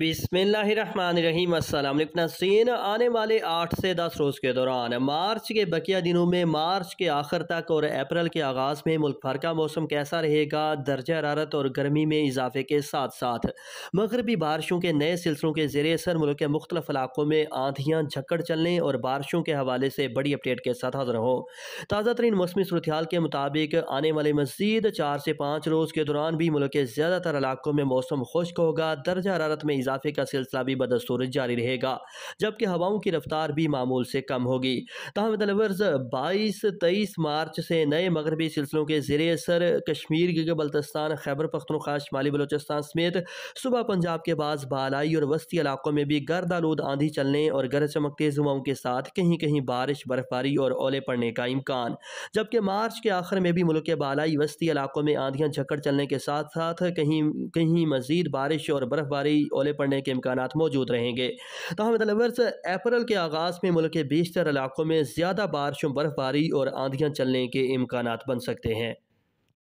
बिसमीम आने वाले आठ से दस रोज़ के दौरान मार्च के बकिया दिनों में मार्च के आखिर तक और अप्रैल के आगाज़ में मुल्क भर का मौसम कैसा रहेगा दर्ज हरारत और गर्मी में इजाफे के साथ साथ मगरबी बारिशों के नए सिलसिलों के जेर असर मुल्क के मुख्तलिफ इलाकों में आंधियाँ झक्कड़ चलने और बारिशों के हवाले से बड़ी अपडेट के साथ हाजिर हो ताज़ा तरीन मौसमी सूरत के मुताबिक आने वाले मजीद चार से पाँच रोज़ के दौरान भी मुल्क के ज़्यादातर इलाकों में मौसम खुश्क होगा दर्ज हरारत में इजाफे का सिलसिला भी बदस्तूर जारी रहेगा जबकि हवाओं की रफ्तार भी मामूल से कम होगी तहम तलवर्स बाईस तेईस मार्च से नए मगरबी सिलसिलों के जेर असर कश्मीर के बल्तस्तान खैबर पख्तनखा शमाली बलोचिस्तान समेत सुबह पंजाब के बाद बालाई और वस्ती इलाकों में भी गर्द आलूद आंधी चलने और गरज चमक तेज हवाओं के साथ कहीं कहीं बारिश बर्फबारी और ओले पड़ने का इम्कान जबकि मार्च के आखिर में भी मुल्क के बालाई वस्ती इलाकों में आंधियाँ झकड़ चलने के साथ साथ कहीं कहीं मजीद बारिश और बर्फबारी ओले पड़ने के इम्कान मौजूद रहेंगे तहम तो हाँ, तलवर्स अप्रैल के आगाज़ में मुल्क के बेशतर इलाकों में ज़्यादा बारिशों बर्फबारी और आंधियाँ चलने के इम्कान बन सकते हैं